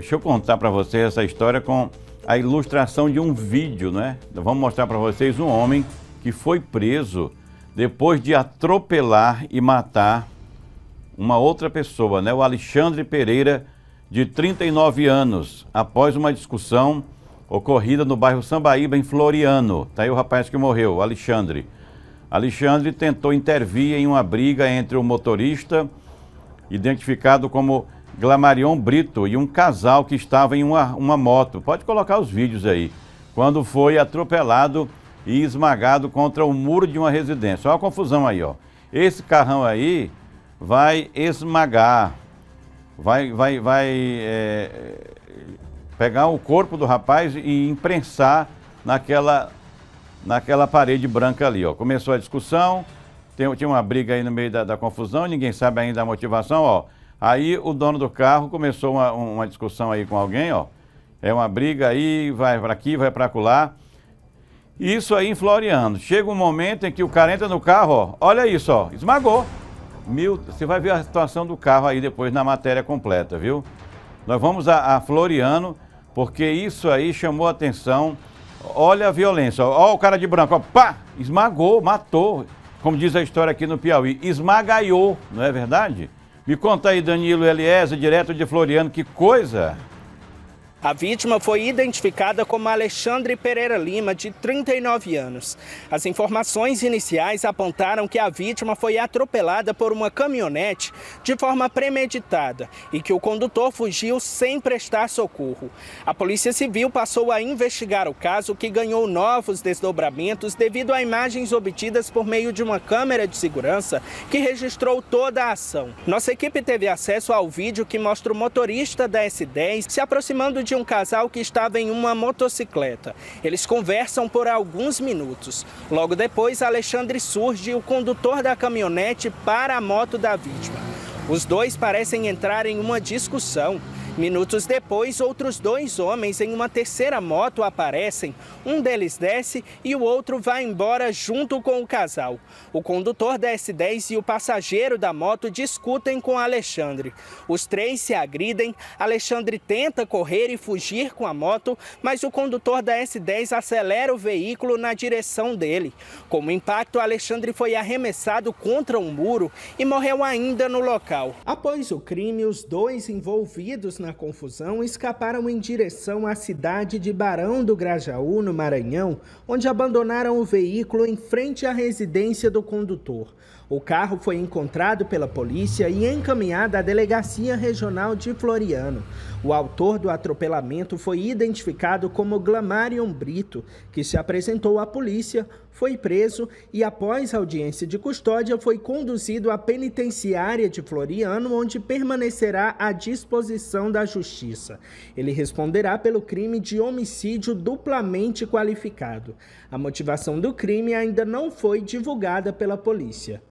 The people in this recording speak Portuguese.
Deixa eu contar para vocês essa história com a ilustração de um vídeo, né? Vamos mostrar para vocês um homem que foi preso depois de atropelar e matar uma outra pessoa, né? O Alexandre Pereira, de 39 anos, após uma discussão ocorrida no bairro Sambaíba, em Floriano. Tá aí o rapaz que morreu, o Alexandre. Alexandre tentou intervir em uma briga entre o motorista, identificado como Glamarion Brito e um casal que estava em uma, uma moto. Pode colocar os vídeos aí. Quando foi atropelado e esmagado contra o muro de uma residência. Olha a confusão aí, ó. Esse carrão aí vai esmagar, vai, vai, vai é, pegar o corpo do rapaz e imprensar naquela, naquela parede branca ali, ó. Começou a discussão, tem, tinha uma briga aí no meio da, da confusão, ninguém sabe ainda a motivação, ó. Aí o dono do carro começou uma, uma discussão aí com alguém, ó. É uma briga aí, vai para aqui, vai para acolá. Isso aí em Floriano. Chega um momento em que o cara entra no carro, ó, olha isso, ó, esmagou. Mil, você vai ver a situação do carro aí depois na matéria completa, viu? Nós vamos a, a Floriano, porque isso aí chamou atenção. Olha a violência, ó, ó o cara de branco, ó, pá, esmagou, matou. Como diz a história aqui no Piauí, esmagaiou, não é verdade? Me conta aí, Danilo Eliese, direto de Floriano, que coisa! A vítima foi identificada como Alexandre Pereira Lima, de 39 anos. As informações iniciais apontaram que a vítima foi atropelada por uma caminhonete de forma premeditada e que o condutor fugiu sem prestar socorro. A Polícia Civil passou a investigar o caso, que ganhou novos desdobramentos devido a imagens obtidas por meio de uma câmera de segurança que registrou toda a ação. Nossa equipe teve acesso ao vídeo que mostra o motorista da S10 se aproximando de um casal que estava em uma motocicleta. Eles conversam por alguns minutos. Logo depois, Alexandre surge e o condutor da caminhonete para a moto da vítima. Os dois parecem entrar em uma discussão. Minutos depois, outros dois homens em uma terceira moto aparecem. Um deles desce e o outro vai embora junto com o casal. O condutor da S10 e o passageiro da moto discutem com Alexandre. Os três se agridem. Alexandre tenta correr e fugir com a moto, mas o condutor da S10 acelera o veículo na direção dele. com o impacto, Alexandre foi arremessado contra um muro e morreu ainda no local. Após o crime, os dois envolvidos na na confusão, escaparam em direção à cidade de Barão do Grajaú, no Maranhão, onde abandonaram o veículo em frente à residência do condutor. O carro foi encontrado pela polícia e encaminhado à Delegacia Regional de Floriano. O autor do atropelamento foi identificado como Glamarion Brito, que se apresentou à polícia foi preso e, após audiência de custódia, foi conduzido à penitenciária de Floriano, onde permanecerá à disposição da justiça. Ele responderá pelo crime de homicídio duplamente qualificado. A motivação do crime ainda não foi divulgada pela polícia.